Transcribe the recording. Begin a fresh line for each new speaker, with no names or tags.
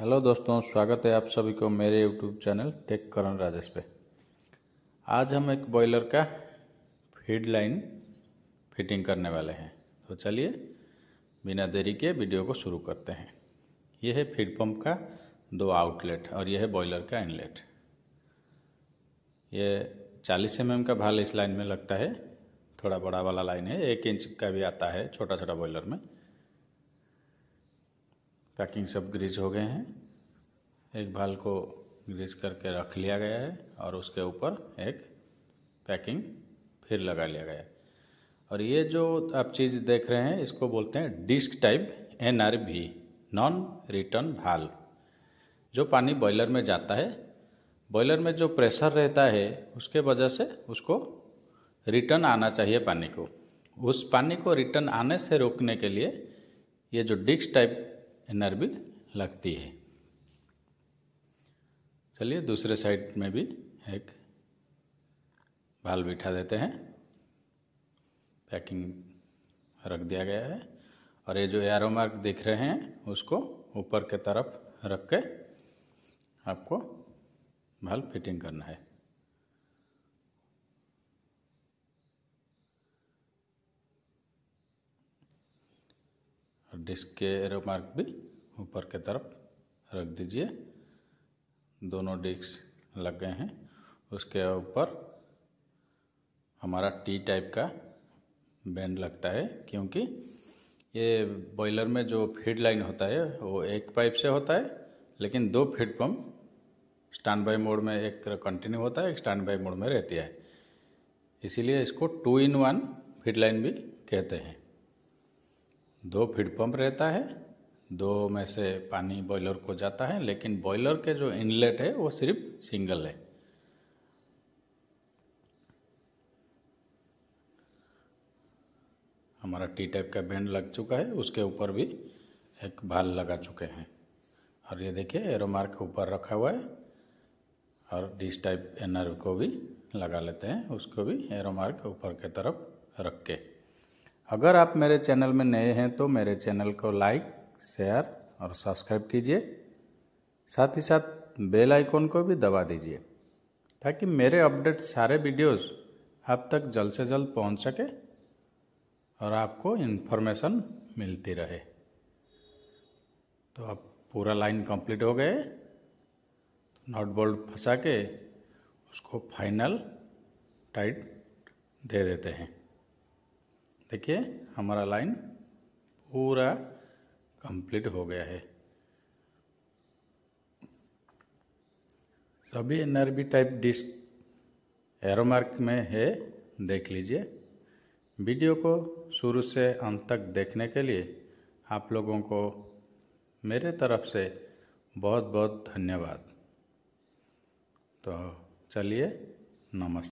hello दोस्तों स्वागत है आप सभी को मेरे YouTube channel tech Karan Rajesh पे आज हम एक बॉयलर का फीड लाइन फिटिंग करने वाले हैं तो चलिए बिना देरी के वीडियो को शुरू करते हैं यह है फीड पंप का दो आउटलेट और यह है बॉयलर का इनलेट ये 40 एम का भाल इस लाइन में लगता है थोड़ा बड़ा वाला लाइन है एक इंच का भी आता है छोटा छोटा बॉयलर में पैकिंग सब ग्रीस हो गए हैं एक भाल को ग्रीस करके रख लिया गया है और उसके ऊपर एक पैकिंग फिर लगा लिया गया है और ये जो आप चीज़ देख रहे हैं इसको बोलते हैं disc type N R V non return valve जो पानी बॉयलर में जाता है बॉयलर में जो प्रेशर रहता है उसके वजह से उसको रिटर्न आना चाहिए पानी को उस पानी को रिटर्न आने से रोकने के लिए ये जो डिस्क टाइप एनआरबी लगती है चलिए दूसरे साइड में भी एक बाल बिठा देते हैं पैकिंग रख दिया गया है और ये जो एरो मार्क दिख रहे हैं उसको ऊपर के तरफ रख के आपको बाल फिटिंग करना है डिस्क के एरो मार्क भी ऊपर के तरफ रख दीजिए दोनों डिस्क लग गए हैं उसके ऊपर हमारा टी टाइप का बैंड लगता है क्योंकि ये बॉयलर में जो फीड लाइन होता है वो एक पाइप से होता है लेकिन दो feed pump standby mode में एक कंटिन्यू होता है एक स्टैंड बाई मोड में रहती है इसीलिए इसको two in one feed line भी कहते हैं दो फीड पंप रहता है दो में से पानी बॉयलर को जाता है लेकिन बॉयलर के जो इनलेट है वो सिर्फ सिंगल है हमारा टी टाइप का बैंड लग चुका है उसके ऊपर भी एक भाल लगा चुके हैं और ये देखिए एरोमार के ऊपर रखा हुआ है और डिस टाइप एनआर को भी लगा लेते हैं उसको भी एरोमार्क ऊपर के तरफ रख के अगर आप मेरे चैनल में नए हैं तो मेरे चैनल को लाइक शेयर और सब्सक्राइब कीजिए साथ ही साथ बेल आइकॉन को भी दबा दीजिए ताकि मेरे अपडेट सारे वीडियोस आप तक जल्द से जल्द पहुंच सके और आपको इन्फॉर्मेशन मिलती रहे तो अब पूरा लाइन कंप्लीट हो गए नॉट बोल्ट फंसा के उसको फाइनल टाइट दे देते हैं देखिए हमारा लाइन पूरा कंप्लीट हो गया है सभी एन टाइप डिस्क एरोमार्क में है देख लीजिए वीडियो को शुरू से अंत तक देखने के लिए आप लोगों को मेरे तरफ से बहुत बहुत धन्यवाद तो चलिए नमस्ते